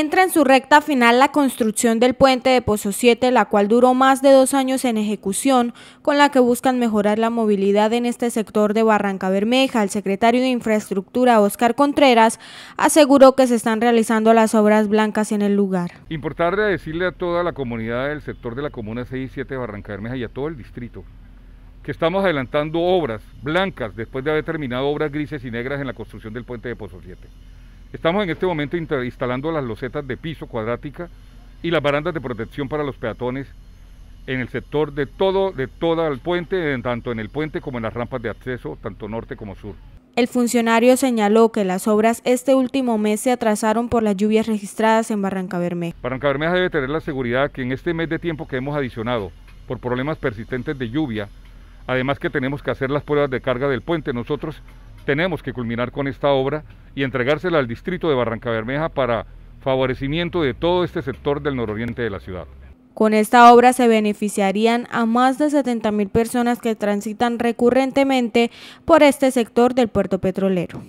entra en su recta final la construcción del puente de Pozo 7, la cual duró más de dos años en ejecución, con la que buscan mejorar la movilidad en este sector de Barranca Bermeja. El secretario de Infraestructura, Óscar Contreras, aseguró que se están realizando las obras blancas en el lugar. Importante decirle a toda la comunidad del sector de la Comuna 6 y 7 de Barranca Bermeja y a todo el distrito que estamos adelantando obras blancas después de haber terminado obras grises y negras en la construcción del puente de Pozo 7. Estamos en este momento instalando las losetas de piso cuadrática y las barandas de protección para los peatones en el sector de todo, de todo el puente, tanto en el puente como en las rampas de acceso, tanto norte como sur. El funcionario señaló que las obras este último mes se atrasaron por las lluvias registradas en Barranca Bermeja. Barranca Bermeja debe tener la seguridad que en este mes de tiempo que hemos adicionado por problemas persistentes de lluvia, además que tenemos que hacer las pruebas de carga del puente, nosotros tenemos que culminar con esta obra y entregársela al distrito de Barranca Bermeja para favorecimiento de todo este sector del nororiente de la ciudad. Con esta obra se beneficiarían a más de 70.000 personas que transitan recurrentemente por este sector del puerto petrolero.